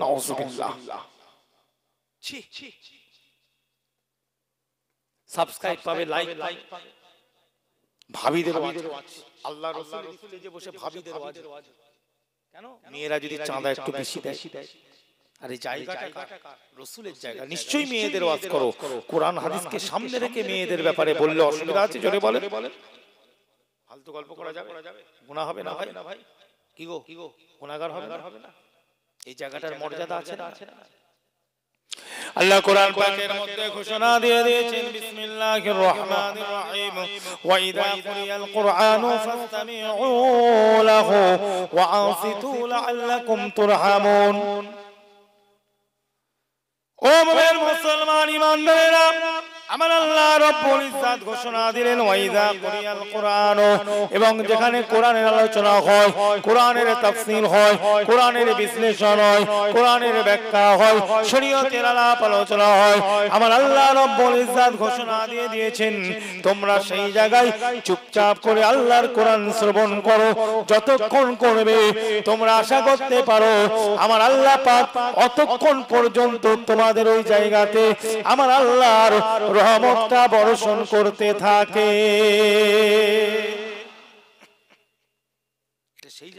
Subscribe পাবে like পাবে ভাবিদের যে বসে ভাবিদের কেন মেয়েরা যদি চাঁদা একটু বেশি দেয় আরে রসুলের জায়গা নিশ্চয়ই মেয়েদের ওয়াজ করো কোরআন হাদিসকে সামনে রেখে মেয়েদের ব্যাপারে বললে অসুবিধা আছে জোরে বলে ফালতু গল্প করা যাবে গুণা হবে না ভাই না ভাই কি গো কি গো গুণাগার হবে না হবে না এই জায়গাটার মর্যাদা আছে না আছে না আল্লাহ কোরআন পাকের মধ্যে ঘোষণা দিয়ে দিয়েছেন বিসমিল্লাহির রহমানির রহিম ওয়া ইযা কুরিয়াল কুরআনু ফাসতামিউ লাহু ওয়া আনসিতু লাআল্লাকুম তুরহামুন ও মুমিন মুসলমান ঈমানদারেরা আমার আল্লাহ রব্বুল ইজ্জাত ঘোষণা দিলেন ওয়াইদা কুরিয়াল কোরআন এবং যেখানে কোরআনের আলোচনা হয় কোরআনের তাফসীর হয় কোরআনের বিশ্লেষণ হয় কোরআনের ব্যাখ্যা হয় শরীয়তের আলাপ আলোচনা হয় আমার আল্লাহ রব্বুল ইজ্জাত ঘোষণা দিয়ে দিয়েছেন তোমরা সেই জায়গায় চুপচাপ করে আল্লাহর কোরআন শ্রবণ করো যতক্ষণ করবে তোমরা আশা করতে পারো আমার আল্লাহ পাক অতক্ষণ পর্যন্ত তোমাদের ওই জায়গাতে আমার আল্লাহর রহমতটা বর্ষণ করতে থাকে সেই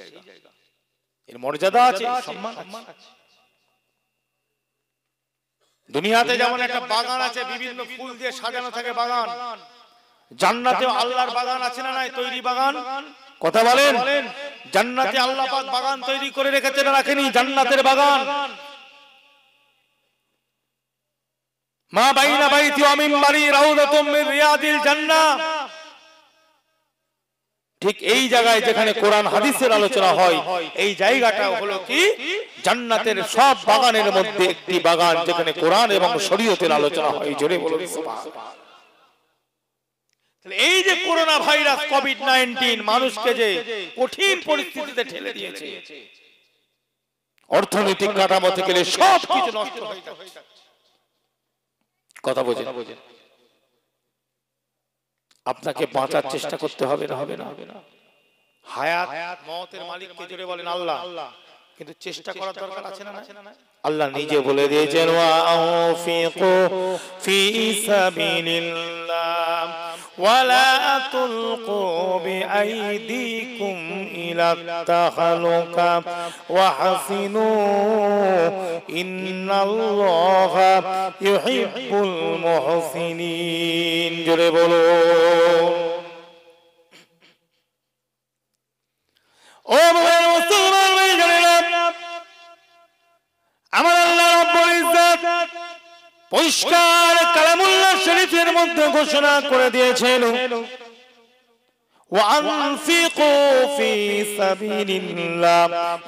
এর মর্যাদা আছে সম্মান আছে দুনিয়াতে যেমন একটা বাগান আছে বিভিন্ন ফুল দিয়ে সাজানো থাকে বাগান জান্নাতে আল্লাহর বাগান আছে না নাই তৈরি বাগান কথা বলেন জান্নাতে আল্লাহ বাগান তৈরি করে রেখেছে না রাখেনি জান্নাতের বাগান মা বাইনা বাইতি অমিন বাড়ি রাউদাতুম রিয়াদিল জান্নাহ ঠিক এই জায়গায় যেখানে কোরআন হাদিসের আলোচনা হয় এই জায়গাটা হলো কি জান্নাতের সব বাগানের মধ্যে একটি বাগান যেখানে কোরআন এবং শরীয়তের আলোচনা হয় জোরে বলুন এই যে করোনা ভাইরাস কোভিড 19 মানুষকে যে কঠিন পরিস্থিতিতে ঠেলে দিয়েছে অর্থনৈতিক কাঠামো থেকে সব কিছু নষ্ট হয়ে যাচ্ছে কথা বোঝেন আপনাকে বাঁচার চেষ্টা করতে হবে না হবে না হবে না হায়াত মতের মালিককে জুড়ে বলেন আল্লাহ আল্লাহ কিন্তু চেষ্টা করার দরকার আছে না আল্লাহ নিজে বলে দিয়েছেন ওয়া আউফিকু ফি সাবিলিল্লাহ ولا تلقوا بأيديكم إلى التخلق وحسنوا إن الله يحب المحسنين جربوا ও মোবাইল মুসলমান আমার আল্লাহ রব্বুল ইজ্জত পরিষ্কার কালামুল্লা শরীফের মধ্যে ঘোষণা করে দিয়েছিল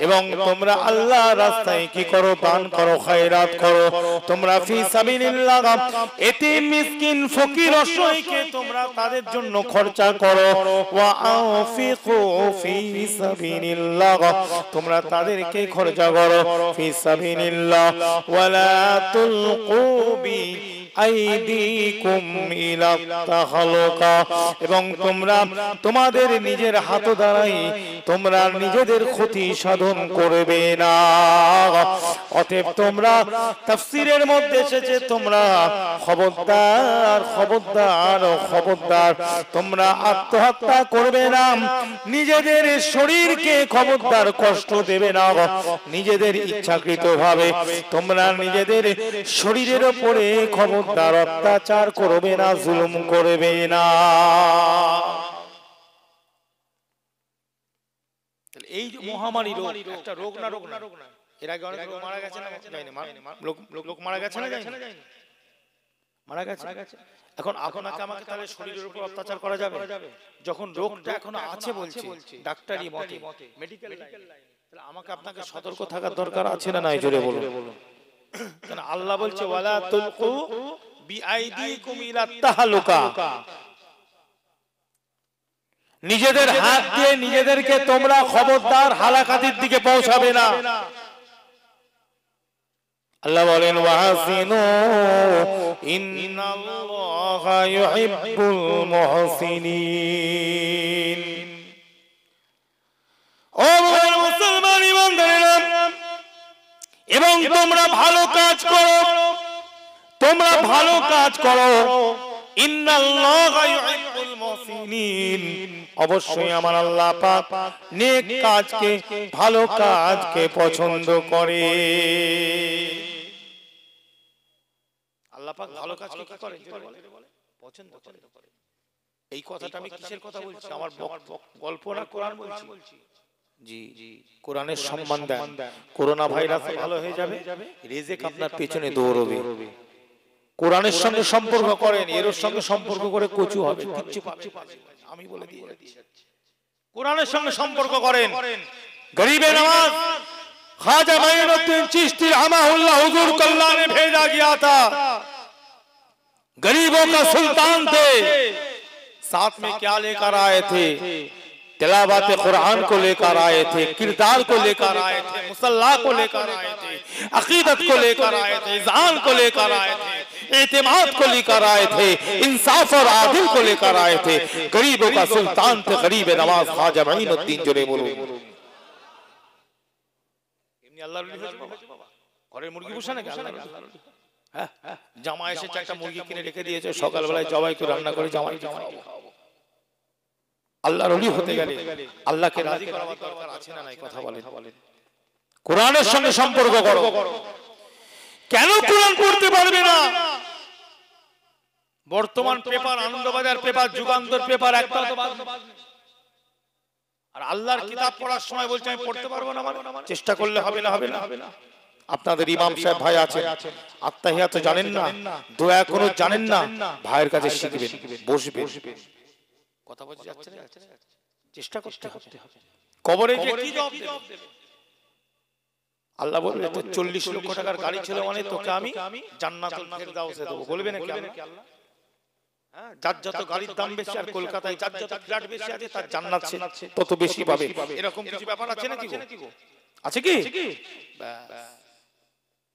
এবং তোমরা আল্লাহ রাস্তায় কি করো দান করো খায়রাত করো তোমরা ফি সাবিলিল্লাহ এতে মিসকিন ফকির অসহায়কে তোমরা তাদের জন্য খরচা করো ওয়া আনফিকু ফি সাবিলিল্লাহ তোমরা তাদেরকে খরচা করো ফি সাবিলিল্লাহ ওয়ালা তুলকু বি এবং তোমরা তোমাদের নিজের হাত দ্বারাই তোমরা নিজেদের ক্ষতি সাধন করবে না অতএব তোমরা তাফসিরের মধ্যে এসেছে তোমরা খবরদার খবরদার খবরদার তোমরা আত্মহত্যা করবে না নিজেদের শরীরকে খবরদার কষ্ট দেবে না নিজেদের ইচ্ছাকৃত ভাবে তোমরা নিজেদের শরীরের ওপরে খবর তার অত্যাচার করবে না জুলুম করবে না এই মহামারী রোগ একটা রোগ না রোগ না রোগ না এর আগে অনেক লোক মারা গেছে না যায়নি লোক মারা গেছে না যায়নি মারা গেছে এখন আপনাকে আমাকে তাহলে শরীরের উপর অত্যাচার করা যাবে যখন রোগটা এখন আছে বলছে ডাক্তারি মতে মেডিকেল লাইন তাহলে আমাকে আপনাকে সতর্ক থাকার দরকার আছে না নাই জোরে বলুন বলুন কারণ আল্লাহ বলছে ওয়ালা তুলকু বিআইদিকুম ইলা তাহালুকা নিজেদের হাত দিয়ে নিজেদেরকে তোমরা খবরদার হালাকাতির দিকে পৌঁছাবে না আল্লাহ বলেন ওয়াহসিনু ইন্নাল্লাহা ইউহিব্বুল মুহসিনিন ও মুসলমান ইমানদারেরা এবং তোমরা ভালো কাজ করো তোমরা ভালো কাজ করো অবশ্যই আমার আল্লাহ কাজকে ভালো কাজকে পছন্দ করে পছন্দ করে এই কথাটা আমি কিসের কথা বলছি আমার গল্প না কোরআন বলছি কোরআনের সম্মান দেন করোনা ভাইরাস ভালো হয়ে যাবে রেজেক আপনার পেছনে দৌড়বে কোরআনের সঙ্গে সম্পর্ক করেন এর সঙ্গে সম্পর্ক করে কচু হবে কিচ্ছু আমি বলে দিয়ে কোরআনের সঙ্গে সম্পর্ক করেন নামাজ খাজা মাইনুদ্দিন চিশতি হুজুর কল্লানে ভেজা গিয়া गरीबों का सुल्तान थे साथ में क्या लेकर आए थे تلاوات قرآن کو لے کر آئے تھے کردار کو لے کر آئے تھے مسلح کو لے لے لے لے لے کر کر کر کر کر آئے آئے آئے آئے آئے تھے تھے تھے تھے تھے عقیدت کو کو کو کو اعتماد انصاف اور عادل کا سلطان تھا غریب تھا আল্লাহর অলি হতে গেলে আল্লাহকে রাজি করা দরকার আছে না নাই কথা বলেন কোরআনের সঙ্গে সম্পর্ক করো কেন কোরআন পড়তে পারবে না Bartaman paper Anandabazar paper Jugantar paper একটা আর আল্লাহর কিতাব পড়ার সময় বলছে আমি পড়তে মানে? পারবো না মানে চেষ্টা করলে হবে না হবে না হবে না আপনাদের ইমাম সাহেব ভাই আছে আত্মাহিয়া তো জানেন না দোয়া কোনো জানেন না ভাইয়ের কাছে শিখবেন বসবে কথা বলতে যাচ্ছে না চেষ্টা করতে করতে হবে কবরে গিয়ে কি জবাব দেবে আল্লাহ বলবে লক্ষ টাকার গাড়ি ছিল মানে তোকে আমি জান্নাতুল ফেরদাউসে বলবে আল্লাহ যার যত গাড়ির দাম বেশি আর কলকাতায় যার যত ফ্ল্যাট বেশি আছে তার জান্নাত তত বেশি পাবে এরকম কিছু ব্যাপার আছে নাকি আছে কি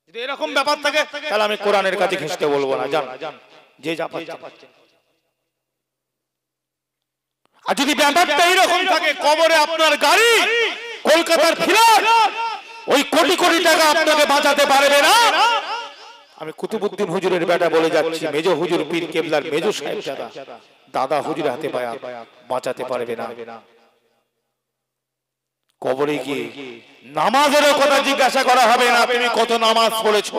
যদি এরকম ব্যাপার থাকে তাহলে আমি কোরআনের কাছে ঘেঁষতে বলবো না জান যে যা পাচ্ছে আর যদি ব্যাপারটা এইরকম থাকে কবরে আপনার গাড়ি কলকাতার ফ্ল্যাট ওই কোটি কোটি টাকা আপনাকে বাঁচাতে পারবে না আমি কুতুবুদ্দিন হুজুরের বেটা বলে যাচ্ছি মেজ হুজুর পীর কেবলার মেজ সাহেব দাদা হুজুর হাতে পায়া বাঁচাতে পারবে না কবরে গিয়ে নামাজেরও কথা জিজ্ঞাসা করা হবে না তুমি কত নামাজ পড়েছো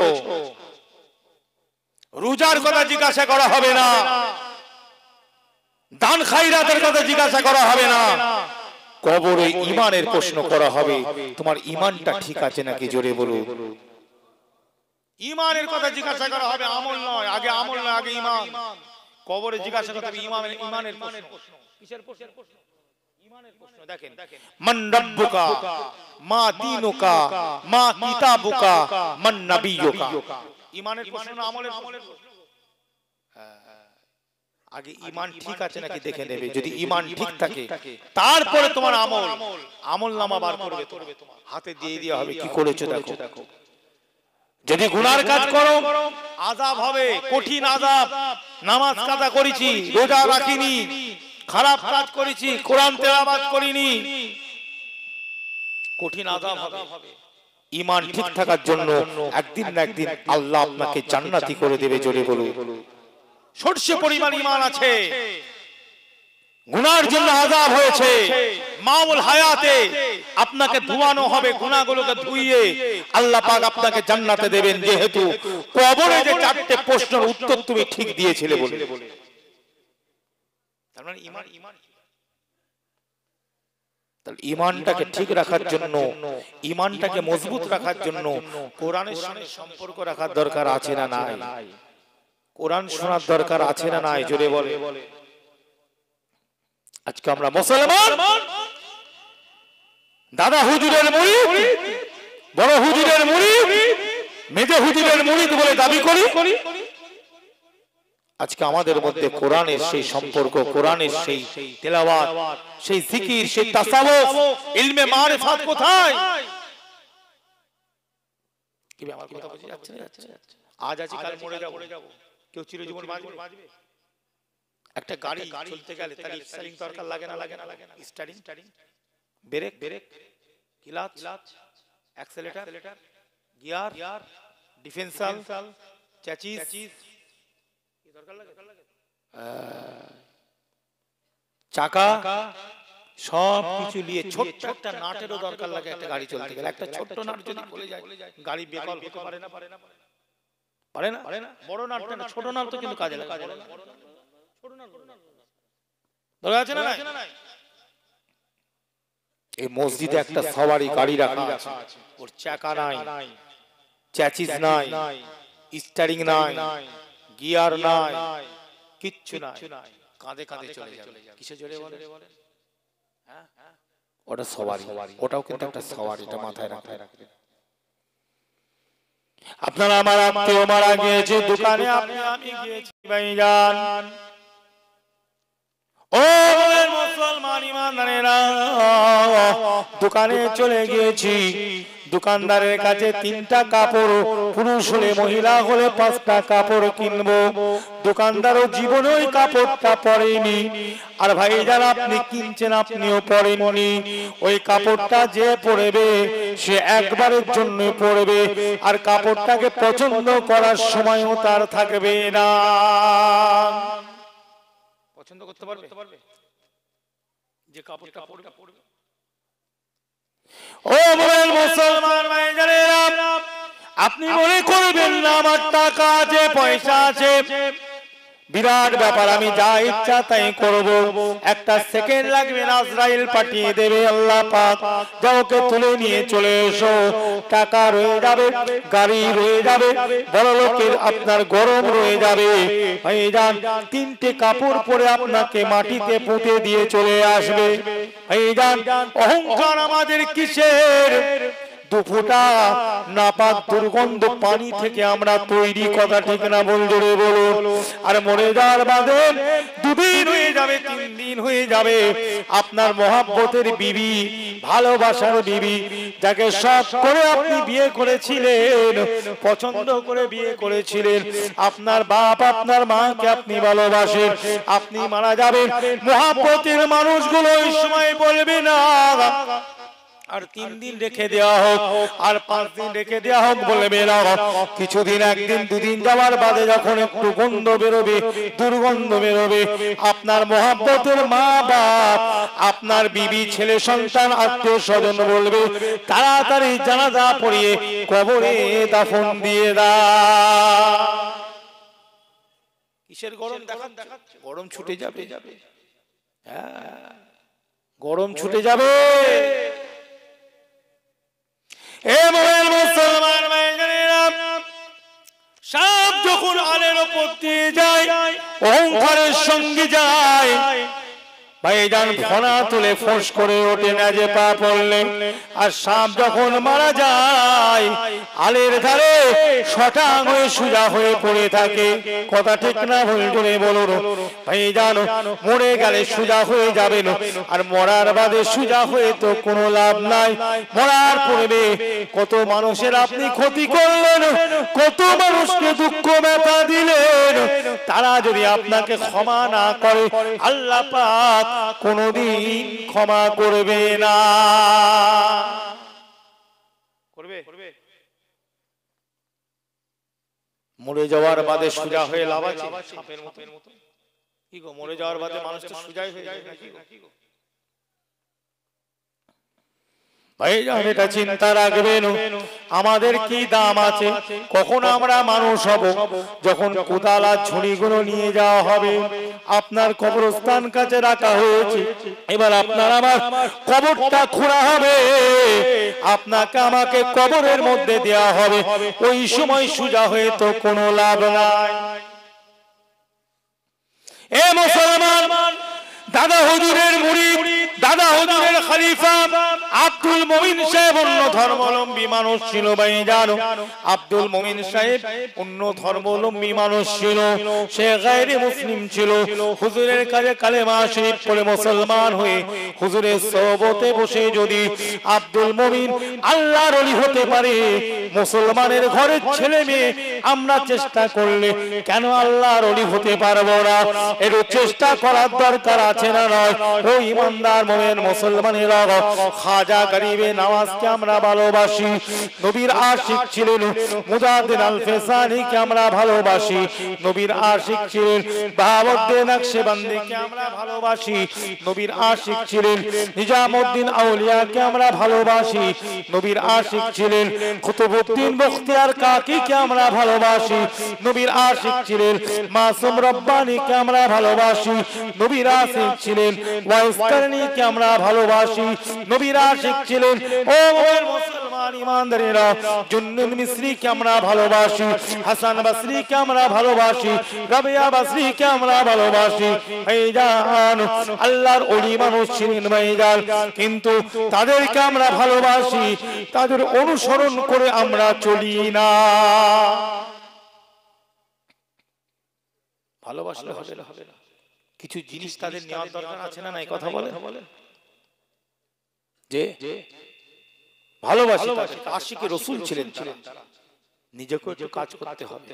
রোজার কথা জিজ্ঞাসা করা হবে না দান খাইরাতের কথা জিজ্ঞাসা করা হবে না কবরে ইমানের প্রশ্ন করা হবে তোমার ইমানটা ঠিক আছে নাকি জোরে বলো ইমানের কথা জিজ্ঞাসা করা হবে আমল নয় আগে আমল নয় আগে ইমান কবরে জিজ্ঞাসা করতে হবে ইমানের ইমানের প্রশ্ন কিসের প্রশ্ন মন রব্বুকা মা দিনুকা মা কিতাবুকা মন নবিয়ুকা ইমানের প্রশ্ন আমলের প্রশ্ন আগে ইমান ঠিক আছে নাকি দেখে নেবে যদি ইমান ঠিক থাকে তারপরে তোমার আমল আমল নামা বার করবে হাতে দিয়ে দিয়ে হবে কি করেছো দেখো যদি গুনার কাজ করো আজাব হবে কঠিন আজাব নামাজ কাজা করেছি রোজা রাখিনি খারাপ কাজ করেছি কোরআন তেলাবাদ করিনি কঠিন আজাব হবে ইমান ঠিক থাকার জন্য একদিন না একদিন আল্লাহ আপনাকে জান্নাতি করে দেবে জোরে বলুন সর্ষে পরিমাণ ইমান আছে গুনার জন্য আজাব হয়েছে মাউল হায়াতে আপনাকে ধুয়ানো হবে গুনাহগুলোকে ধুইয়ে আল্লাহ পাক আপনাকে জান্নাতে দেবেন যেহেতু কবরে যে চারটে প্রশ্নের উত্তর তুমি ঠিক দিয়েছিলে বলে মানে ইমানটাকে ঠিক রাখার জন্য ইমানটাকে মজবুত রাখার জন্য কোরআনের সঙ্গে সম্পর্ক রাখার দরকার আছে না নাই কোরআন শোনার দরকার আছে না নাই জোরে বলে আজকে আমরা মুসলমান দাদা হুজুরের মুড়ি বড় হুজুরের মুড়ি মেজে হুজুরের মুড়ি বলে দাবি করি আজকে আমাদের মধ্যে কোরআনের সেই সম্পর্ক কোরআনের সেই তেলাবাদ সেই জিকির সেই তাসাউফ ইলমে মারিফাত কোথায় কি আমার কথা বুঝে যাচ্ছে আজ আজ কাল মরে যাব কেউ চিরজীবন বাঁচবে একটা গাড়ি চলতে গেলে তার স্টারিং দরকার লাগে না লাগে না লাগে না steering steering brake brake clutch clutch accelerator gear gear differential chassis chassis কি দরকার লাগে চাকা সব কিছু নিয়ে ছোট্ট একটা নাটেরও দরকার লাগে একটা গাড়ি চলতে গেলে একটা ছোট্ট নাট যদি বলে যায় গাড়ি বেকল হতে পারে না পারে না পারে না বড় না ছোট তো কিন্তু কাজে লাগে ধরে আছে না এই মসজিদে একটা সবারই গাড়ি রাখা আছে ওর চাকা নাই চ্যাচিস নাই স্টারিং নাই গিয়ার নাই কিচ্ছু নাই কাঁধে কাঁধে চলে যাবে কিসে জোরে বলে ওটা সবারই ওটাও কিন্তু একটা সবারই এটা মাথায় রাখতে রাখতে আপনারা আমার আত্মীয় মারা গিয়েছে দোকানে আপনি আমি গিয়েছি ভাই যান মুসলমান দোকানে চলে গিয়েছি দোকানদারের কাছে তিনটা কাপড় পুরুষ হলে মহিলা হলে পাঁচটা কাপড় কিনবো দোকানদারও জীবনে ওই কাপড়টা পরেনি আর ভাই যারা আপনি কিনছেন আপনিও পরেননি ওই কাপড়টা যে পরবে সে একবারের জন্য পরবে আর কাপড়টাকে পছন্দ করার সময়ও তার থাকবে না পছন্দ করতে পারবে যে কাপড়টা পরবে আপনি মনে করবেন না আমার টাকা আছে পয়সা আছে বিরাট ব্যাপার আমি যা ইচ্ছা তাই করব একটা সেকেন্ড লাগবে না আজরাইল পাঠিয়ে দেবে আল্লাহ পাক যা ওকে তুলে নিয়ে চলে এসো টাকা রয়ে যাবে গাড়ি রয়ে যাবে বড় লোকের আপনার গরম রয়ে যাবে হয়ে যান তিনটে কাপড় পরে আপনাকে মাটিতে পুঁতে দিয়ে চলে আসবে হয়ে যান অহংকার আমাদের কিসের দুর্গন্ধ পানি থেকে আমরা তৈরি কথা ঠিক না বন্ধুরে বলো আর যাওয়ার বাদে দুদিন হয়ে যাবে তিন দিন হয়ে যাবে আপনার মহাব্বতের বিবি ভালোবাসার বিবি যাকে সব করে আপনি বিয়ে করেছিলেন পছন্দ করে বিয়ে করেছিলেন আপনার বাপ আপনার মাকে আপনি ভালোবাসেন আপনি মারা যাবেন মহাব্বতের মানুষগুলো ওই সময় বলবে না আর তিন দিন রেখে দেওয়া হোক আর পাঁচ দিন রেখে দেওয়া হোক বলে মেয়েরা কিছুদিন একদিন দুদিন যাওয়ার বাদে যখন একটু গন্ধ বেরোবে দুর্গন্ধ বেরোবে আপনার মহাব্বতের মা বাপ আপনার বিবি ছেলে সন্তান আত্মীয় স্বজন বলবে তাড়াতাড়ি জানাজা পড়িয়ে কবরে দাফন দিয়ে দা কিসের গরম দেখান গরম ছুটে যাবে যাবে হ্যাঁ গরম ছুটে যাবে হে মোবাইল মুসলমান সাপ যখন আলের ওপর দিয়ে যায় অহংকারের সঙ্গে যায় ভাইজান ফোনা তুলে ফোঁস করে ওঠে না যে পা পড়লে আর সাপ যখন মারা যায় আলের ধারে শটাং হয়ে সুজা হয়ে পড়ে থাকে কথা ঠিক না ভুল করে বলো ভাইজান মরে গেলে সুজা হয়ে যাবে আর মরার বাদে সুজা হয়ে তো কোনো লাভ নাই মরার পড়বে কত মানুষের আপনি ক্ষতি করলেন কত মানুষকে দুঃখ ব্যথা দিলেন তারা যদি আপনাকে ক্ষমা না করে আল্লাহ পাক কোনোদিন ক্ষমা করবে না মরে যাওয়ার বাদে সোজা হয়ে লাভ আছে কি গো মরে যাওয়ার বাদে মানুষ তো সোজাই হয়ে যায় নাকি গো এটা চিন্তা রাখবেন আমাদের কি দাম আছে কখন আমরা মানুষ হব যখন কোদাল আর ঝুড়িগুলো নিয়ে যাওয়া হবে আপনার কবরস্থান কাছে রাখা হয়েছে এবার আপনার আমার কবরটা খোঁড়া হবে আপনাকে আমাকে কবরের মধ্যে দেয়া হবে ওই সময় সোজা হয়ে তো কোনো লাভ নাই এ মুসলমান দাদা হুজুরের মুড়ি দাদা হুজুরের খলিফা আব্দুল মমিন সাহেব অন্য ধর্মাবলম্বী মানুষ ছিল ভাই জানো আব্দুল মমিন সাহেব অন্য ধর্মাবলম্বী মানুষ ছিল সে গায়রে মুসলিম ছিল হুজুরের কাছে কালেমা শরীফ পড়ে মুসলমান হয়ে হুজুরের সহবতে বসে যদি আব্দুল মমিন আল্লাহর অলি হতে পারে মুসলমানের ঘরের ছেলে মেয়ে আমরা চেষ্টা করলে কেন আল্লাহর অলি হতে পারবো না এর চেষ্টা করার দরকার আছে না নয় ও ইমানদার মোমেন মুসলমানেরা খাজা খাজা গরিবে নামাজকে আমরা ভালোবাসি নবীর আশিক ছিলেন মুজাদ্দিন আল ফেসানিকে আমরা ভালোবাসি নবীর আশিক ছিলেন বাহাবুদ্দিন নকশেবন্দিকে আমরা ভালোবাসি নবীর আশিক ছিলেন নিজামউদ্দিন আউলিয়াকে আমরা ভালোবাসি নবীর আশিক ছিলেন কুতুবউদ্দিন বখতিয়ার কাকিকে আমরা ভালোবাসি নবীর আশিক ছিলেন মাসুম রব্বানিকে আমরা ভালোবাসি নবীর আশিক ছিলেন ওয়াইস ওয়াইসকারনিকে আমরা ভালোবাসি নবীর আশিক আশিক ছিলেন ও মুসলমান ইমানদারেরা জুন্নুন মিসরিকে আমরা ভালোবাসি হাসান বাসরিকে আমরা ভালোবাসি রাবিয়া বাসরিকে আমরা ভালোবাসি ভাইজান আল্লাহর ওলি মানুষ ছিলেন ভাইজান কিন্তু তাদেরকে আমরা ভালোবাসি তাদের অনুসরণ করে আমরা চলি না ভালোবাসলে হবে না কিছু জিনিস তাদের নেওয়ার দরকার আছে না নাই কথা বলে যে ভালোবাসি আশিকে রসুল ছিলেন নিজেকে একটু কাজ করতে হবে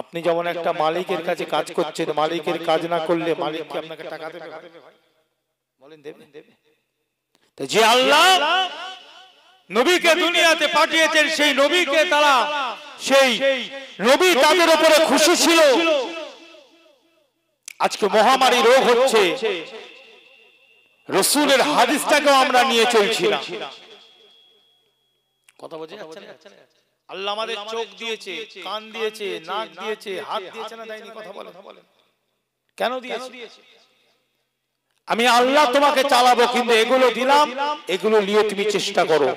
আপনি যেমন একটা মালিকের কাছে কাজ করছেন মালিকের কাজ না করলে মালিক আপনাকে টাকা দেবে বলেন দেবে দেবে তো যে আল্লাহ নবীকে দুনিয়াতে পাঠিয়েছেন সেই নবীকে তারা সেই নবী তাদের উপরে খুশি ছিল আজকে মহামারী রোগ হচ্ছে রসুলের হাদিসটাকেও আমরা নিয়ে চলছি না কথা বলছি আল্লাহ আমাদের চোখ দিয়েছে কান দিয়েছে নাক দিয়েছে হাত দিয়েছে না দেয়নি কথা বলেন কেন দিয়েছে আমি আল্লাহ তোমাকে চালাবো কিন্তু এগুলো দিলাম এগুলো নিয়ে তুমি চেষ্টা করো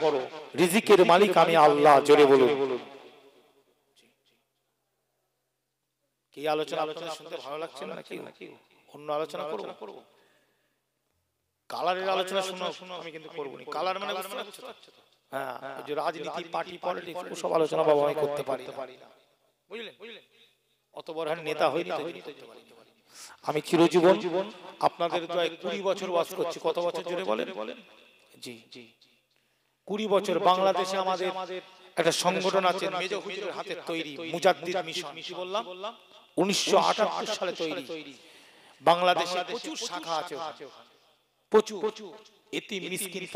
রিজিকের মালিক আমি আল্লাহ জোরে বলুন কি আলোচনা আলোচনা শুনতে ভালো লাগছে না কি অন্য আলোচনা করবো করবো কালারের আলোচনা শুনো আমি কিন্তু করবো কালার মানে, মানে হ্যাঁ, হ্যাঁ যে রাজনীতি পার্টি পলিটিক্স ওসব আলোচনা বাবা আমি করতে পারি না বুঝলেন বুঝলেন অত বড় নেতা আমি চিরজীবন জীবন আপনাদের কুড়ি বছর বাস করছি কত বছর জুড়ে বলেন বলেন জি জি কুড়ি বছর বাংলাদেশে আমাদের একটা সংগঠন আছে হুজুরের তৈরি মুজাদ্দিদ মিশন বললাম উনিশশো সালে তৈরি বাংলাদেশে প্রচুর শাখা আছে প্রত্যেক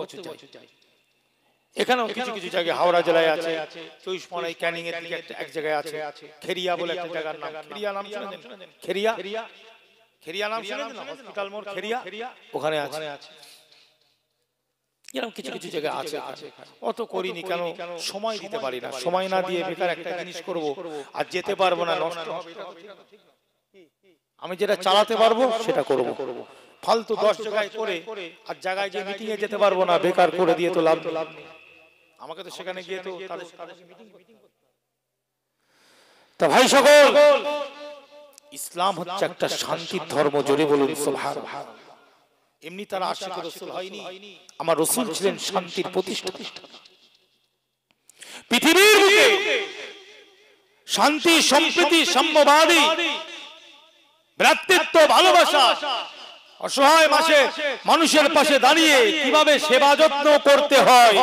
বছর যাই এখানেও কিছু কিছু জায়গায় হাওড়া জেলায় আছে চব্বিশ পনেরো এক জায়গায় আছে খেরিয়া বলে একটা জায়গার নাম খেরিয়া নাম শুনেছেন খেরিয়া খেরিয়া নাম খেরিয়া হসপিটাল মোড় খেরিয়া ওখানে আছে এরকম কিছু কিছু আছে অত করিনি কেন সময় দিতে পারি না সময় না দিয়ে বেকার একটা জিনিস করব আর যেতে পারবো না নষ্ট আমি যেটা চালাতে পারবো সেটা করব ফালতু দশ জায়গায় করে আর জায়গায় যে এ যেতে পারবো না বেকার করে দিয়ে তো লাভ লাভ আমাকে তো সেখানে গিয়ে তো তা ভাই সকল ইসলাম হচ্ছে একটা শান্তির ধর্ম জোরে বলুন সোভার এমনি তারা আশিক রসুল হয়নি আমার রসুল ছিলেন শান্তির প্রতিষ্ঠা পৃথিবীর শান্তি সম্প্রীতি সাম্যবাদী ভ্রাতৃত্ব ভালোবাসা অসহায় মাসে মানুষের পাশে দাঁড়িয়ে কিভাবে সেবা যত্ন করতে হয়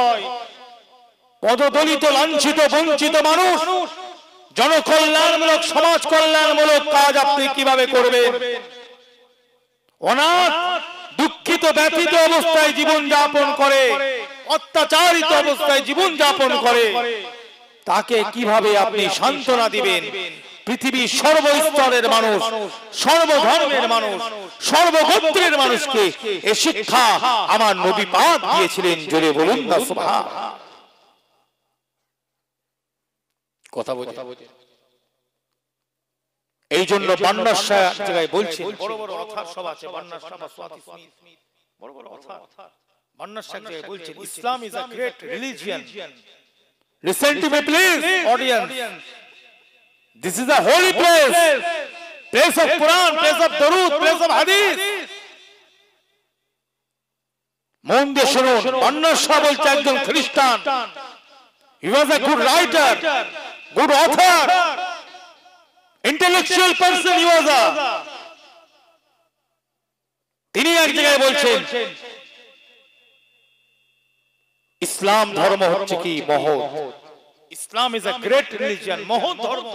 পদদলিত লাঞ্ছিত বঞ্চিত মানুষ জনকল্যাণমূলক সমাজ কল্যাণমূলক কাজ আপনি কিভাবে করবেন অনাথ দুঃখিত ব্যথিত অবস্থায় জীবন যাপন করে অত্যাচারিত অবস্থায় জীবন যাপন করে তাকে কিভাবে আপনি সান্ত্বনা দিবেন পৃথিবীর সর্বস্তরের মানুষ সর্বধর্মের মানুষ সর্বগোত্রের মানুষকে এ শিক্ষা আমার নবী পাক দিয়েছিলেন জোরে বলুন না কথা বোঝা এই জন্য বান্নার জায়গায় বলছেন বড় বড় অথার সব আছে বান্নার সভা সোয়াতি বড় বড় অথার বান্নার জায়গায় বলছেন Islam is a great religion listen to me please audience this is a holy place place of Quran place of দরুদ প্লেস অফ হাদিস মন দিয়ে শুনুন বান্নার শাহ বলছে একজন খ্রিস্টান he was a good writer good author intellectual person ইওয়াজা তিনি এক জায়গায় বলছেন ইসলাম ধর্ম হচ্ছে কি মহৎ Islam is a great religion মহৎ ধর্ম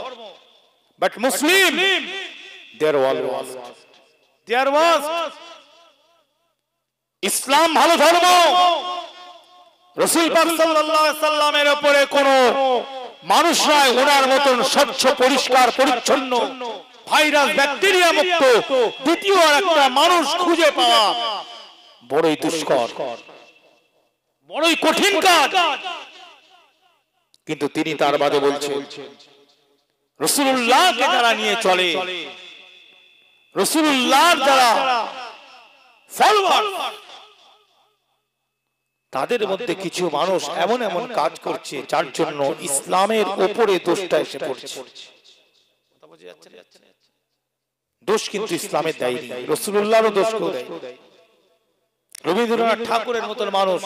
বাট মুসলিম দেয়ার ওয়াল দেয়ার ওয়াজ ইসলাম ভালো ধর্ম রসুল পাক সাল্লাল্লাহু আলাইহি সাল্লামের উপরে কোনো মানুষ নয় ওনার মতন স্বচ্ছ পরিষ্কার পরিচ্ছন্ন ভাইরাস ব্যাকটেরিয়া মুক্ত দ্বিতীয় একটা মানুষ খুঁজে পাওয়া বড়ই দুষ্কর বড়ই কঠিন কাজ কিন্তু তিনি তার বাদে বলছেন রসুল্লাহকে যারা নিয়ে চলে রসুল্লাহ যারা ফলোয়ার তাদের মধ্যে কিছু মানুষ এমন এমন কাজ করছে যার জন্য ইসলামের ওপরে দোষটা এসে পড়ছে দোষ কিন্তু ইসলামের দায়ী রসুল্লাহ দোষ করে রবীন্দ্রনাথ ঠাকুরের মতন মানুষ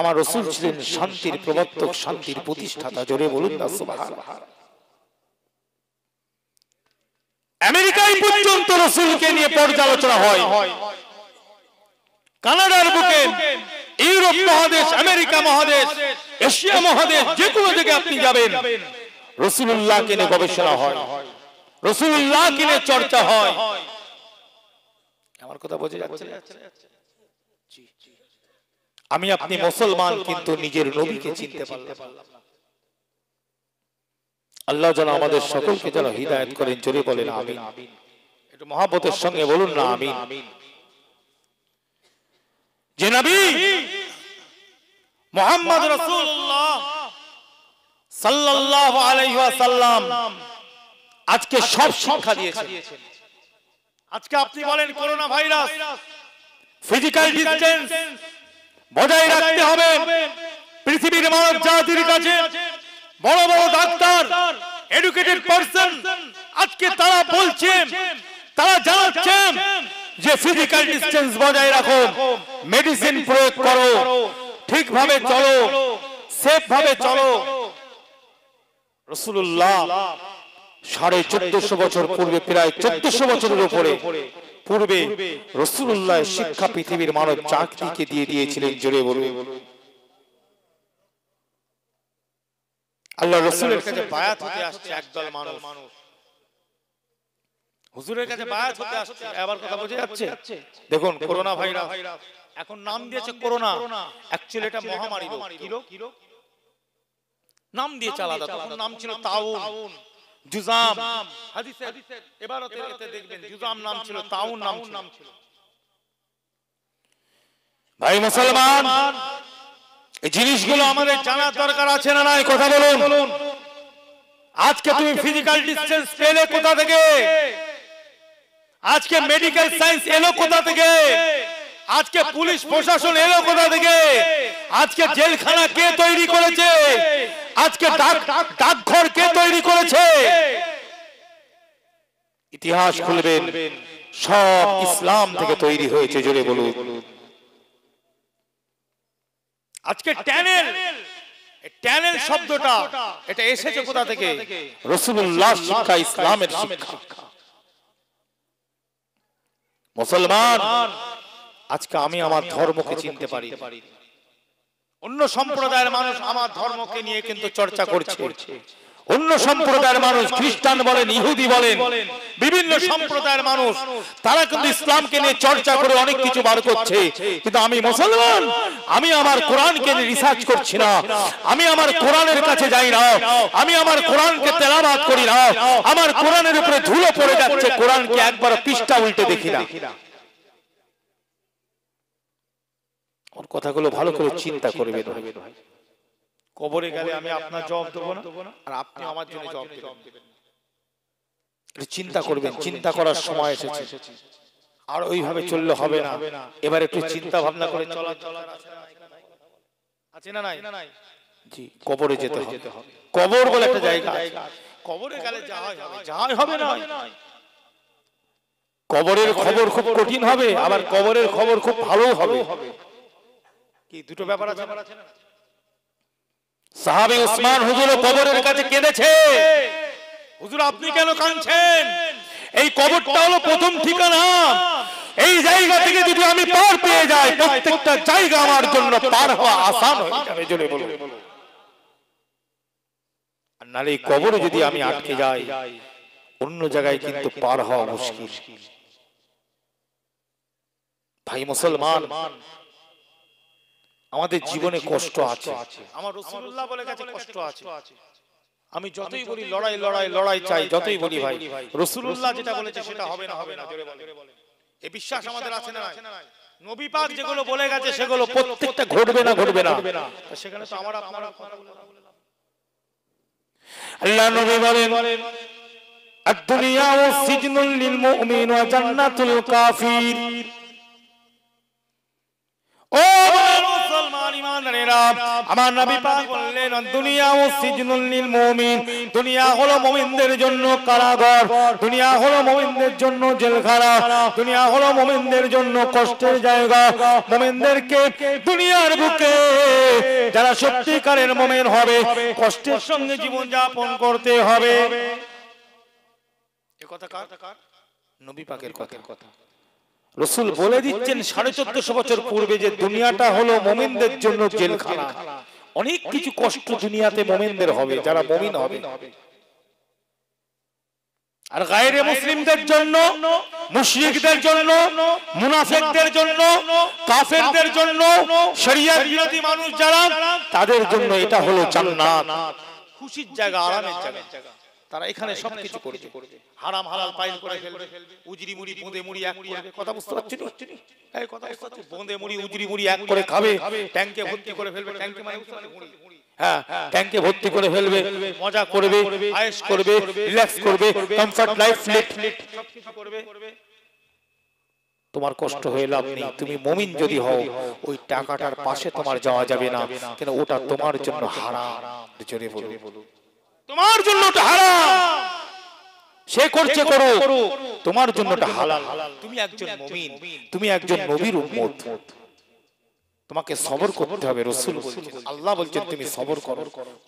আমার রসুল ছিলেন শান্তির প্রবর্তক শান্তির প্রতিষ্ঠাতা জোরে বলুন না সুভাষ আমেরিকায় পর্যন্ত রসুলকে নিয়ে পর্যালোচনা হয় কানাডার বুকে ইউরোপ মহাদেশ আমেরিকা মহাদেশ এশিয়া মহাদেশ যে কোনো জায়গায় আপনি যাবেন রসুল্লাহ কিনে গবেষণা হয় রসুল্লাহ কিনে চর্চা হয় আমার কথা বোঝা যাচ্ছে আমি আপনি মুসলমান কিন্তু নিজের নবীকে চিনতে পারলাম আল্লাহ যেন আমাদের সকলকে যেন হৃদায়ত করেন জোরে বলেন আমি একটু সঙ্গে বলুন না আমি মোহাম্মদ আজকে সব সংখ্যা দিয়েছেন আজকে আপনি বলেন করোনা ভাইরাস ফিজিক্যাল বজায় রাখতে হবে পৃথিবীর মানব জাতির কাছে বড় বড় ডাক্তার এডুকেটেড পারসন আজকে তারা বলছেন তারা জানাচ্ছেন যে ফিজিক্যাল ডিসটেন্স বজায় রাখো মেডিসিন প্রয়োগ করো ঠিকভাবে চলো সেফ ভাবে চলো রসুল্লাহ সাড়ে চোদ্দশো বছর পূর্বে প্রায় চোদ্দশো বছরের উপরে পূর্বে রসুল্লাহ শিক্ষা পৃথিবীর মানব চাকরিকে দিয়ে দিয়েছিলেন জোরে বলুন আল্লাহ রসুলের কাছে বায়াত হতে আসছে একদল মানুষ হুজুরের কাছে বায়াত হতে আসছে এবার কথা বোঝা যাচ্ছে দেখুন করোনা ভাইরাস এখন নাম দিয়েছে করোনা অ্যাকচুয়ালি এটা মহামারী রোগ কি রোগ নাম দিয়েছে আলাদা তখন নাম ছিল তাউন জুজাম হাদিসে এবারে এতে দেখবেন জুজাম নাম ছিল তাউন নাম ছিল ভাই মুসলমান এই জিনিসগুলো আমাদের জানার দরকার আছে না নাই কথা বলুন আজকে তুমি ফিজিক্যাল ডিস্টেন্স পেলে কোথা থেকে আজকে মেডিকেল সায়েন্স এলো কোথা থেকে আজকে পুলিশ প্রশাসন এলো কোথা থেকে আজকে জেলখানা কে তৈরি করেছে আজকে ডাকঘর কে তৈরি করেছে ইতিহাস খুলবেন সব ইসলাম থেকে তৈরি হয়েছে জোরে বলুন আজকে ট্যানেল ট্যানেল শব্দটা এটা এসেছে কোথা থেকে রসুল্লাহ শিক্ষা ইসলামের শিক্ষা মুসলমান আজকে আমি আমার ধর্মকে চিনতে পারি অন্য সম্প্রদায়ের মানুষ আমার ধর্মকে নিয়ে কিন্তু চর্চা করছে অন্য সম্প্রদায়ের মানুষ খ্রিস্টান বলেন ইহুদি বলেন বিভিন্ন সম্প্রদায়ের মানুষ তারা কিন্তু ইসলামকে নিয়ে চর্চা করে অনেক কিছু বার করছে কিন্তু আমি মুসলমান আমি আমার কোরআনকে রিসার্চ করছি না আমি আমার কোরআনের কাছে যাই না আমি আমার কোরআনকে তেলাবাদ করি না আমার কোরআনের উপরে ধুলো পড়ে যাচ্ছে কোরআনকে একবার পৃষ্ঠা উল্টে দেখি না কথাগুলো ভালো করে চিন্তা করবে ভাই কবরে গেলে আমি আপনার জবাব দেবো না আর আপনি আমার জন্য জবাব দেবেন চিন্তা করবেন চিন্তা করার সময় এসেছে আর ওইভাবে চললে হবে না এবার একটু চিন্তা ভাবনা করে আছে না নাই জি কবরে যেতে যেতে হবে কবর বলে একটা জায়গা কবরে গেলে যাওয়াই হবে যাওয়াই হবে না কবরের খবর খুব কঠিন হবে আবার কবরের খবর খুব ভালো হবে কি দুটো ব্যাপার আছে না সাহাবি উসমান হুজুর কবরের কাছে কেঁদেছে হুজুর আপনি কেন কাঁদছেন এই কবরটা হলো প্রথম ঠিকানা এই জায়গা থেকে যদি আমি পার পেয়ে যাই প্রত্যেকটা জায়গা আমার জন্য পার হওয়া আসান হয়ে যাবে জোরে বলুন নালে এই কবরে যদি আমি আটকে যাই অন্য জায়গায় কিন্তু পার হওয়া মুশকিল ভাই মুসলমান আমাদের জীবনে কষ্ট আছে আমার রসুল্লাহ বলে গেছে কষ্ট আছে আমি যতই বলি লড়াই লড়াই লড়াই চাই যতই বলি ভাই রসুল্লাহ যেটা বলেছে সেটা হবে না হবে না এ বিশ্বাস আমাদের আছে না নবী পাক যেগুলো বলে গেছে সেগুলো প্রত্যেকটা ঘটবে না ঘটবে না সেখানে তো আমার আপনার আল্লাহ নবী বলেন الدنيا سجن للمؤمن وجنة الكافر আমার নবী পাক বললেন দুনিয়া ও সিজনুল মুমিন দুনিয়া হলো মুমিনদের জন্য দুনিয়া হলো মুমিনদের জন্য জেলখানা দুনিয়া হলো মুমিনদের জন্য কষ্টের জায়গা মুমিনদেরকে দুনিয়ার বুকে যারা সত্যিকারের মুমিন হবে কষ্টের সঙ্গে জীবন যাপন করতে হবে এ কথা কার নবী পাকের কথা কথা রসুল বলে দিচ্ছেন সাড়ে চোদ্দশো বছর পূর্বে যে দুনিয়াটা হলো মোমিনদের জন্য জেলখানা অনেক কিছু কষ্ট দুনিয়াতে মোমিনদের হবে যারা মোমিন হবে আর মুসলিমদের জন্য মুশরিকদের জন্য মুনাফেকদের জন্য কাফেরদের জন্য বিরোধী মানুষ যারা তাদের জন্য এটা হলো জান্নাত খুশির জায়গা আরামের জায়গা তারা এখানে সবকিছু কিছু করবে হারাম হালাল পাইল করে ফেলবে উজরি মুড়ি বোঁদে মুড়ি এক করে কথা বুঝতে পারছি এই কথা বুঝতে পারছি বোঁদে মুড়ি উজরি মুড়ি এক করে খাবে ট্যাঙ্কে ভর্তি করে ফেলবে ট্যাঙ্কে মানে, মানে মুড়ি হ্যাঁ, হ্যাঁ। তোমার কষ্ট হয়ে লাভ নেই তুমি মমিন যদি হও ওই টাকাটার পাশে তোমার যাওয়া যাবে না কেন ওটা তোমার জন্য হারা বলো তোমার জন্য ওটা হারাম সে করছে করো তোমার জন্য ওটা হালাল তুমি একজন মুমিন তুমি একজন নবীর উম্মত তোমাকে সবর করতে হবে রসুল আল্লাহ বলছেন তুমি সবর করো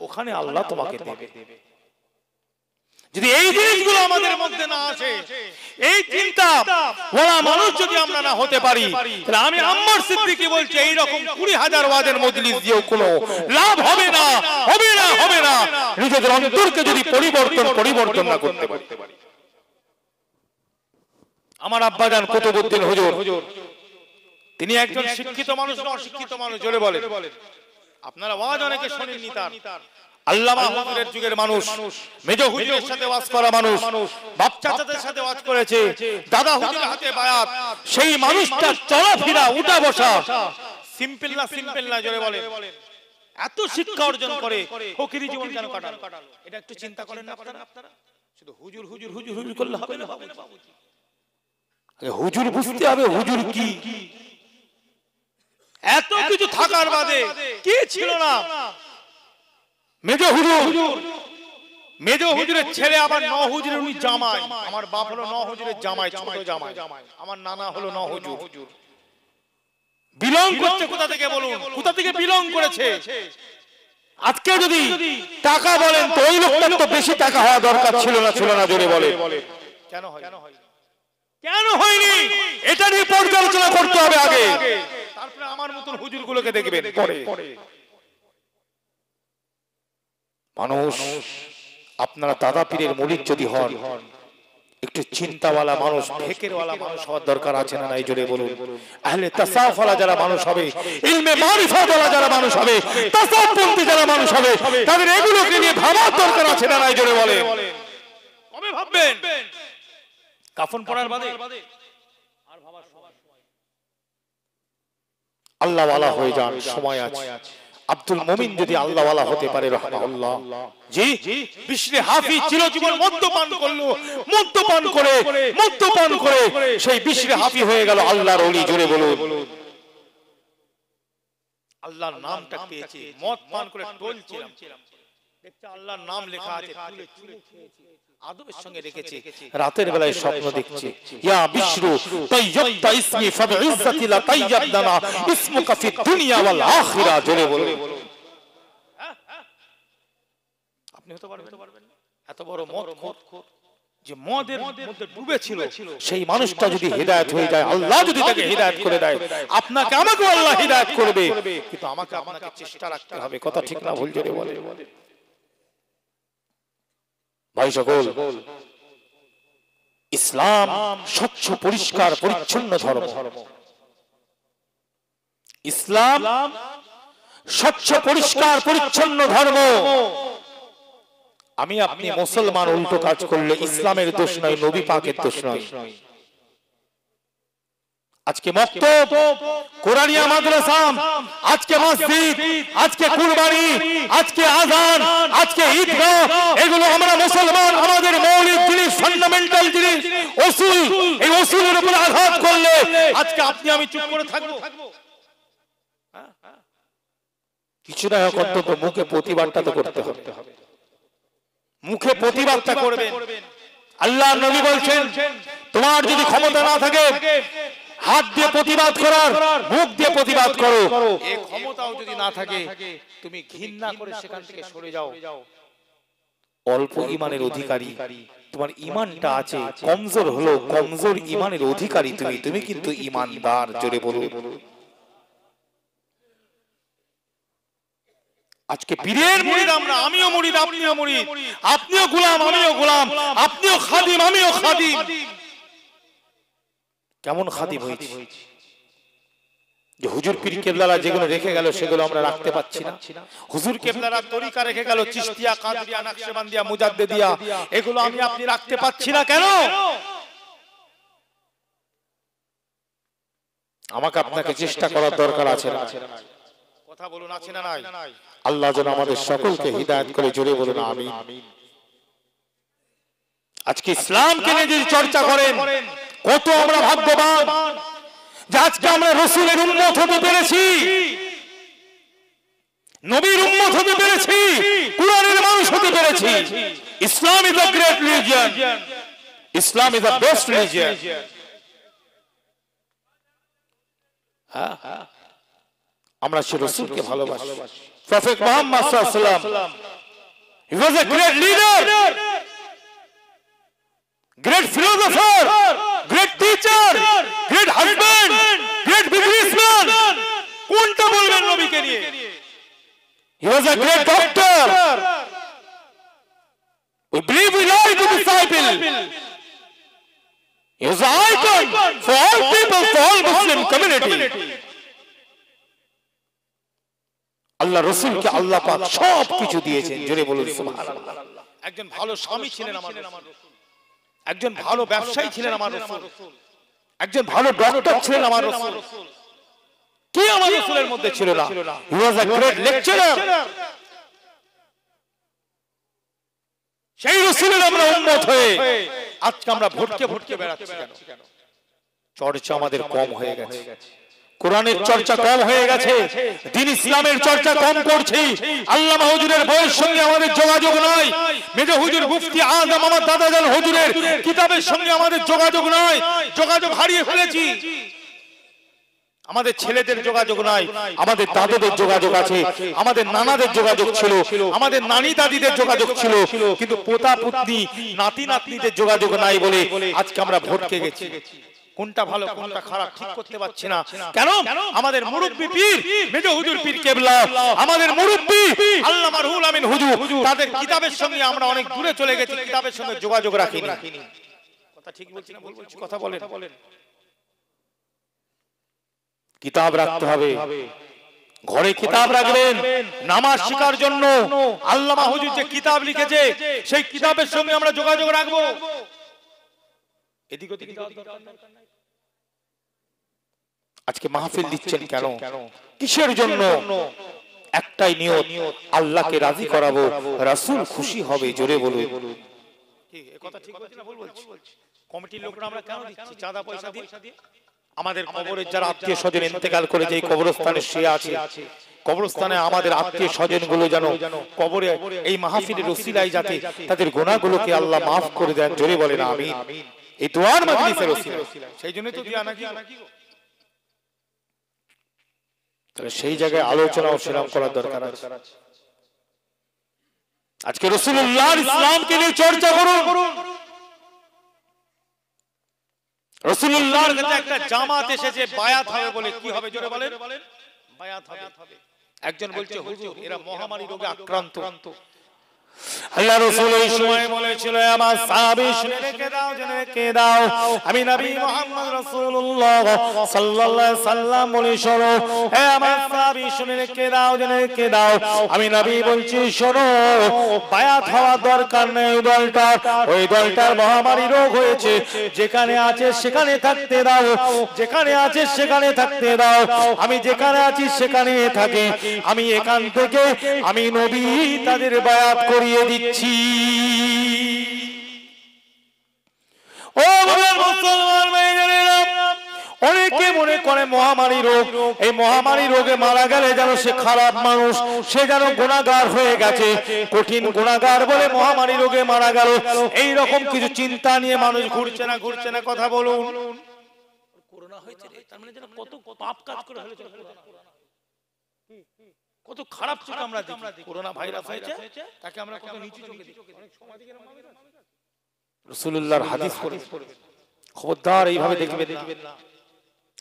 ওখানে আল্লাহ তোমাকে দেবে যদি এই জিনিসগুলো আমাদের মধ্যে না আসে এই চিন্তা ওরা মানুষ যদি আমরা না হতে পারি তাহলে আমি আম্মার সিদ্দিকি বলছি এই রকম কুড়ি হাজার ওয়াদের মজলিস দিয়েও কোনো লাভ হবে না হবে না হবে না নিজেদের অন্তরকে যদি পরিবর্তন পরিবর্তন না করতে পারি আমার আব্বা যান কুতুবুদ্দিন হুজুর তিনি একজন শিক্ষিত মানুষ অশিক্ষিত মানুষ জোরে বলে আপনারা ওয়াজ অনেকে শোনেননি তার এত হুজুর বুঝতে হবে হুজুর কি এত কিছু থাকার বাদে কি ছিল না মেজ হুজুর মেজ হুজুরের ছেলে আবার ন হুজুরের উনি জামাই আমার বাপ হলো ন হুজুরের জামাই ছোট জামাই আমার নানা হলো ন হুজুর বিলং করছে কোথা থেকে বলুন কোথা থেকে বিলং করেছে আজকে যদি টাকা বলেন তো ওই লোকটার তো বেশি টাকা হওয়া দরকার ছিল না ছিল না জোরে বলে কেন হয় কেন হয়নি এটা নিয়ে পর্যালোচনা করতে হবে আগে তারপরে আমার মতন হুজুরগুলোকে দেখবেন করে মানুষ আপনারা দাদা পীরের মরিদ যদি হন একটু চিন্তাওয়ালা মানুষ ফেকেরওয়ালা মানুষ হওয়ার দরকার আছে না নাই জোরে বলুন আহলে তাসাফওয়ালা যারা মানুষ হবে ইলমে মারিফাতওয়ালা যারা মানুষ হবে তাসাউফপন্থী যারা মানুষ হবে তাদের এগুলোকে নিয়ে ভাবার দরকার আছে না নাই জোরে বলে কবে ভাববেন কাফন পরার বাদে আর ভাবার সময় আল্লাহওয়ালা হয়ে যান সময় আছে আব্দুল মুমিন যদি আল্লাহওয়ালা হতে পারে রাহমাহুল্লাহ জি বিশরে হাফি চিরজীবন মদ্যপান করলো মদ্যপান করে মদ্যপান করে সেই বিশরে হাফি হয়ে গেল আল্লাহর ওলি জুড়ে বলুন আল্লাহর নামটা পেয়েছে মদ পান করে টলছিলাম আল্লাহর নাম লেখা আছে আদবের সঙ্গে রেখেছি রাতের বেলায় স্বপ্ন দেখছি ইয়া বিশরু তাইয়াবতা ইসমি লা তাইয়াবদানা ইসমুকা ফি দুনিয়া ওয়াল আখিরা জোরে বলো হ্যাঁ, হ্যাঁ। আপনি হতে পারবেন এত বড় যে মদের মধ্যে ডুবে ছিল সেই মানুষটা যদি হিদায়ত হয়ে যায় আল্লাহ যদি তাকে হিদায়ত করে দেয় আপনাকে আমাকে আল্লাহ হেদায়েত করবে কিন্তু আমাকে আপনাকে চেষ্টা রাখতে হবে কথা ঠিক না ভুল জোরে বলে ভাই সকল ইসলাম স্বচ্ছ পরিষ্কার পরিচ্ছন্ন ধর্ম ইসলাম স্বচ্ছ পরিষ্কার পরিচ্ছন্ন ধর্ম আমি আপনি মুসলমান উল্টো কাজ করলে ইসলামের দোষ নয় নবী পাকের দোষ নয় আজকে মক্ত কোরআনিয়া মাদ্রাসা আজকে মসজিদ আজকে কুরবানি আজকে আজান আজকে ঈদগাহ এগুলো আমরা মুসলমান আমাদের মৌলিক জিনিস ফান্ডামেন্টাল জিনিস ওসুল এই ওসুলের উপর আঘাত করলে আজকে আপনি আমি চুপ করে থাকবো কিছু না হোক অন্তত মুখে প্রতিবাদটা তো করতে হবে মুখে প্রতিবাদটা করবেন আল্লাহ নবী বলছেন তোমার যদি ক্ষমতা না থাকে হাত দিয়ে প্রতিবাদ করার মুখ দিয়ে প্রতিবাদ করো এই ক্ষমতাও যদি না থাকে তুমি ঘৃণা করে সেখান থেকে সরে যাও অল্প ইমানের অধিকারী তোমার ইমানটা আছে কমজোর হলো কমজোর ইমানের অধিকারী তুমি তুমি কিন্তু ইমানদার জোরে বলো আজকে পীরের মুরিদ আমরা আমিও মুরিদ আপনিও মুরিদ আপনিও গোলাম আমিও গোলাম আপনিও খাদিম আমিও খাদিম কেমন খাদিম হয়েছি যে হুজুর পীর কেবলারা যেগুলো রেখে গেল সেগুলো আমরা রাখতে পাচ্ছি না হুজুর কেবলারা তরিকা রেখে গেল চিস্তিয়া কাদরিয়া নকশেবান্দিয়া মুজাদ্দেদিয়া এগুলো আমি আপনি রাখতে পাচ্ছি না কেন আমাকে আপনাকে চেষ্টা করার দরকার আছে কথা বলুন আছে না নাই আল্লাহ যেন আমাদের সকলকে হিদায়ত করে জোরে বলুন আমি আজকে ইসলামকে নিয়ে যদি চর্চা করেন কত আমরা ভাগ্যবান যে আজকে আমরা রসুলের উন্মত হতে পেরেছি নবীর উন্মত হতে পেরেছি কোরআনের মানুষ হতে পেরেছি Islam is the great religion Islam is the best religion আমরা সে রসুলকে ভালোবাসি প্রফেক্ট মোহাম্মদ সাল্লাল্লাহু আলাইহি ওয়াসাল্লাম he was a great leader great philosopher, great teacher, great husband, great businessman. Kunta bolgan nobi ke নিয়ে? He was a great doctor. We believe we lie to disciple. He was an icon for all people, for all Muslim community. আল্লাহ রসুলকে আল্লাহ পাক সব কিছু দিয়েছেন জোরে বলুন সুবহানাল্লাহ একজন ভালো স্বামী ছিলেন আমার একজন ভালো ব্যবসায়ী ছিলেন আমার রসুল একজন ভালো ডক্টর ছিলেন আমার রসুল কে আমার রসুলের মধ্যে ছিল না হি ওয়াজ আ গ্রেট লেকচারার সেই রসুলের আমরা উন্নত হয়ে আজকে আমরা ভটকে ভটকে বেড়াচ্ছি কেন চর্চা আমাদের কম হয়ে গেছে কোরআনের চর্চা কম হয়ে গেছে দিন ইসলামের চর্চা কম করছি আল্লাহ হুজুরের বয়ের সঙ্গে আমাদের যোগাযোগ নয় মেজ হুজুর মুফতি আজম আমার দাদাজান হুজুরের কিতাবের সঙ্গে আমাদের যোগাযোগ নয় যোগাযোগ হারিয়ে ফেলেছি আমাদের ছেলেদের যোগাযোগ নাই আমাদের দাদুদের যোগাযোগ আছে আমাদের নানাদের যোগাযোগ ছিল আমাদের নানি দাদিদের যোগাযোগ ছিল কিন্তু পোতা পুত্নী নাতি নাতনিদের যোগাযোগ নাই বলে আজকে আমরা ভোট খেয়ে গেছি কোনটা ভালো কোনটা খারাপ ঠিক করতে পারছি না কেন আমাদের মুরব্বী পীর মেজো হুজুর পীর কেবলা আমাদের মুরব্বী আল্লাহ মারহুল আমিন হুজুর তাদের কিতাবের সঙ্গে আমরা অনেক দূরে চলে গেছি কিতাবের সঙ্গে যোগাযোগ রাখিনি কথা ঠিক বলছি না ভুল বলছি কথা বলেন কিতাব রাখতে হবে ঘরে কিতাব রাখবেন নামাজ শিকার জন্য আল্লামা হুজুর যে কিতাব লিখেছে সেই কিতাবের সঙ্গে আমরা যোগাযোগ রাখবো এদিক ওদিক দরকার নাই আজকে মাহফিল দিচ্ছেন কেন কিসের জন্য একটাই নিয়ত আল্লাহকে রাজি করাবো রাসুল খুশি হবে জোরে বলুন করে যেন এই মাহফিলের যাতে তাদের গোনাগুলোকে আল্লাহ মাফ করে দেন জোরে বলেন আমি এই আর মাঝে সেই জন্য তো তাহলে সেই জায়গায় ও সেরাম করার দরকার আছে আজকে রসুল্লাহ ইসলামকে নিয়ে চর্চা করুন একটা জামাত এসেছে বলে একজন বলছে হুজুর এরা মহামারী রোগে আক্রান্ত আল্লাহ রাসূল এই সময় বলেছিল আমার সাহাবী শুনে রেখে দাও জেনে রেখে দাও আমি নবী মুহাম্মদ রাসূলুল্লাহ সাল্লাল্লাহু আলাইহি সাল্লাম বলি শোনো আমার সাহাবী শুনে রেখে দাও জেনে রেখে দাও আমি নবী বলছি শোনো বায়াত হওয়া দরকার নেই ওই দলটার মহামারী রোগ হয়েছে যেখানে আছে সেখানে থাকতে দাও যেখানে আছে সেখানে থাকতে দাও আমি যেখানে আছি সেখানে থাকি আমি এখান থেকে আমি নবী তাদের বায়াত করি করিয়ে দিচ্ছি অনেকে মনে করে মহামারী রোগ এই মহামারী রোগে মারা গেলে যেন সে খারাপ মানুষ সে যেন গুণাগার হয়ে গেছে কঠিন গুণাগার বলে মহামারী রোগে মারা গেল এই রকম কিছু চিন্তা নিয়ে মানুষ ঘুরছে না ঘুরছে না কথা বলুন করোনা হয়েছে মানে কত পাপ কাজ করে কত খারাপ চোখ আমরা দেখি করোনা ভাইরাস হয়েছে তাকে আমরা কত নিচু চোখে দেখি রাসূলুল্লাহর হাদিস করে খবরদার এইভাবে দেখবেন না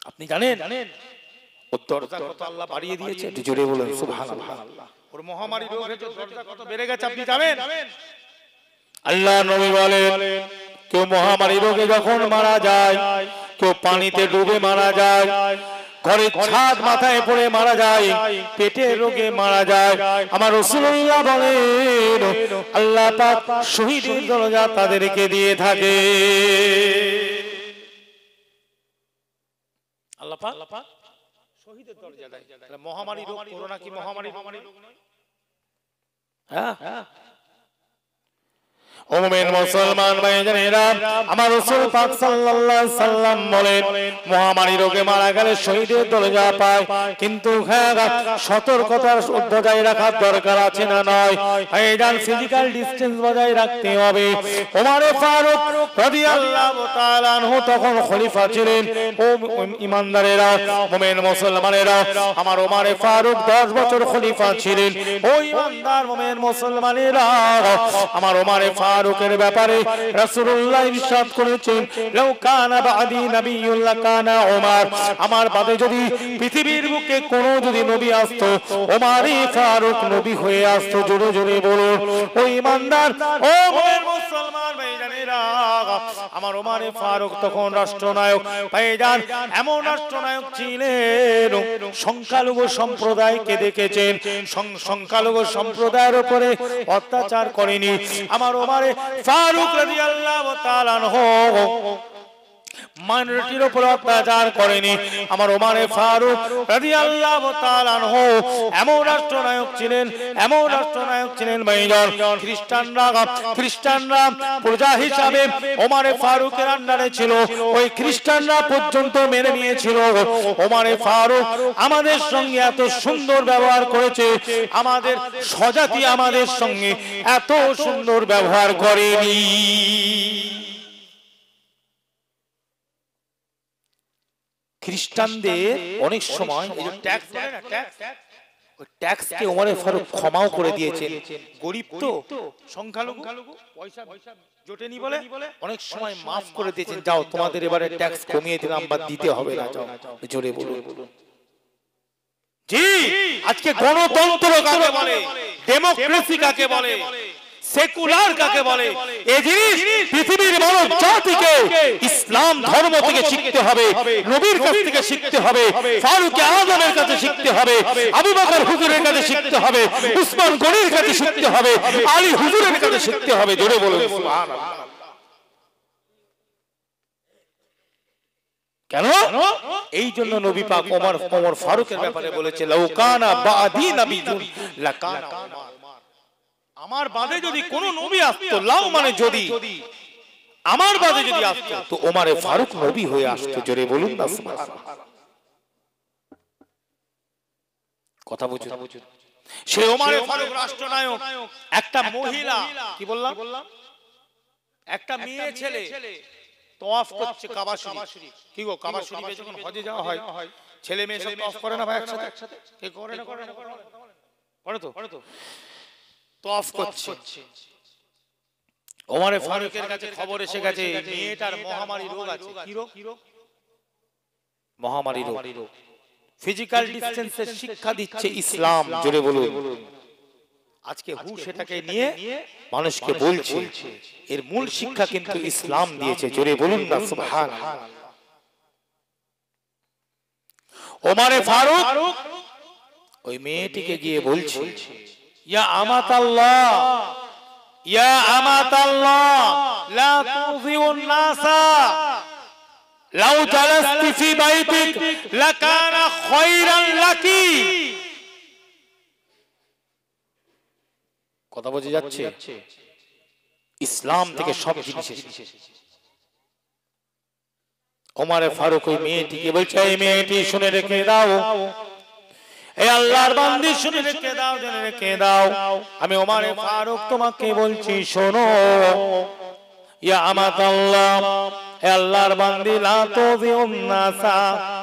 আপনি জানেন ওর দরজা কত আল্লাহ বাড়িয়ে দিয়েছে একটু জোরে বলুন সুবহানাল্লাহ ওর মহামারী রোগ হয়েছে দরজা কত বেড়ে গেছে আপনি জানেন আল্লাহ নবী বলেন কেউ মহামারী রোগে যখন মারা যায় কেউ পানিতে ডুবে মারা যায় ঘরের ছাদ মাথায় পড়ে মারা যায় পেটের রোগে মারা যায় আমার রসুল্লাহ বলেন আল্লাহ শহীদের দরজা তাদেরকে দিয়ে থাকে মহামারী মহামারী মহামারী হ্যাঁ হ্যাঁ ওমেন মুসলমান আমার রাসূল পাক সাল্লাল্লাহু সাল্লাম বলেন মহামারী রোগে মারা গেলে শহীদের পায় কিন্তু হ্যাঁ সতর্কতার দরকার আছে না নয় ফিজিক্যাল ডিসটেন্স বজায় রাখতে হবে ফারুক রাদিয়াল্লাহু তাআলা আনহু তখন খলিফা ছিলেন ও ইমানদারেরা ওমেন মুসলমানেরা আমার ওমারে ফারুক 10 বছর খলিফা ছিলেন ও ইমানদার মুসলমানেরা আমার ওমারে ফারুক ফারুকের ব্যাপারে রাসূলুল্লাহ ইরশাদ করেছেন লাউ কানা বাদি নাবিয়্যুন কানা ওমর আমার বাদে যদি পৃথিবীর বুকে কোন যদি নবী আসতো ওমরই ফারুক নবী হয়ে আসতো জোরে জোরে বলো ও ইমানদার ও মুমিন মুসলমান ভাইজানেরা আমার ওমর ফারুক তখন রাষ্ট্রনায়ক ভাইজান এমন রাষ্ট্রনায়ক ছিলেন সংখ্যালঘু সম্প্রদায়কে দেখেছেন সংখ্যালঘু সম্প্রদায়ের উপরে অত্যাচার করেনি আমার ওমর ফারুক রাদিয়াল্লাহু তাআলা আনহু মাইনরিটির উপর অত্যাচার করেনি আমার ওমারে ফারুক রাদিয়াল্লাহু তাআলা আনহু এমন রাষ্ট্রনায়ক ছিলেন এমন রাষ্ট্রনায়ক ছিলেন মেজর খ্রিস্টানরা খ্রিস্টানরা প্রজা হিসাবে ওমারে ফারুকের আন্ডারে ছিল ওই খ্রিস্টানরা পর্যন্ত মেনে নিয়েছিল ওমারে ফারুক আমাদের সঙ্গে এত সুন্দর ব্যবহার করেছে আমাদের স্বজাতি আমাদের সঙ্গে এত সুন্দর ব্যবহার করেনি খ্রিস্টানদের অনেক সময় এই যে ট্যাক্স না ট্যাক্স ট্যাক্সকে ওমরে ফারুক ক্ষমাও করে দিয়েছেন গরিব তো সংখ্যালঘু পয়সা জোটেনি বলে অনেক সময় মাফ করে দিয়েছেন যাও তোমাদের এবারে ট্যাক্স কমিয়ে দিলাম বা দিতে হবে না যাও জোরে বলুন জি আজকে গণতন্ত্র কাকে বলে ডেমোক্রেসি কাকে বলে সেকুলার কাকে বলে এই জিনিস পৃথিবীর মানব জাতিকে ইসলাম ধর্ম থেকে শিখতে হবে নবীর কাছ থেকে শিখতে হবে ফারুক আজমের কাছে শিখতে হবে আবু বকর হুজুরের কাছে শিখতে হবে উসমান গনির কাছে শিখতে হবে আলী হুজুরের কাছে শিখতে হবে জোরে বলুন কেন এই জন্য নবী পাক ওমর ওমর ফারুকের ব্যাপারে বলেছে লাউকানা বাদি নাবিয়ুন লাকানা আমার বাদে যদি কোন নবী আসতো লাউ মানে যদি আমার বাদে যদি আসতো তো ওমারে ফারুক নবী হয়ে আসতো জোরে বলুন না কথা বুঝুন সে ওমারে ফারুক রাষ্ট্রনায়ক একটা মহিলা কি বললাম বললাম একটা মেয়ে ছেলে তওয়াফ করছে কাবা শরীফ কি গো কাবা শরীফে যখন হজে যাওয়া হয় ছেলে মেয়ে সব তওয়াফ করে না ভাই একসাথে একসাথে কে করে না করে না করে তো করে তো তফ করছে ওমারে ফারুকের কাছে খবর এসে গেছে মেয়েটার মহামারী রোগ আছে কি রোগ মহামারী রোগ ফিজিক্যাল শিক্ষা দিচ্ছে ইসলাম জোরে বলুন আজকে হু সেটাকে নিয়ে মানুষকে বলছে এর মূল শিক্ষা কিন্তু ইসলাম দিয়েছে জোরে বলুন না ওমারে ফারুক ওই মেয়েটিকে গিয়ে বলছে কথা বোঝা যাচ্ছে ইসলাম থেকে সব জিনিস ওমারে ফারুক ওই মেয়েটিকে বলছে এই মেয়েটি শুনে রেখে দাও আল্লাহর বান্দি শুনে দাও আমি ওমার ফারুক তোমাকে বলছি শোনো ইয়া আমার আল্লাহ আল্লাহর বান্দি লা তুযিউন নাসা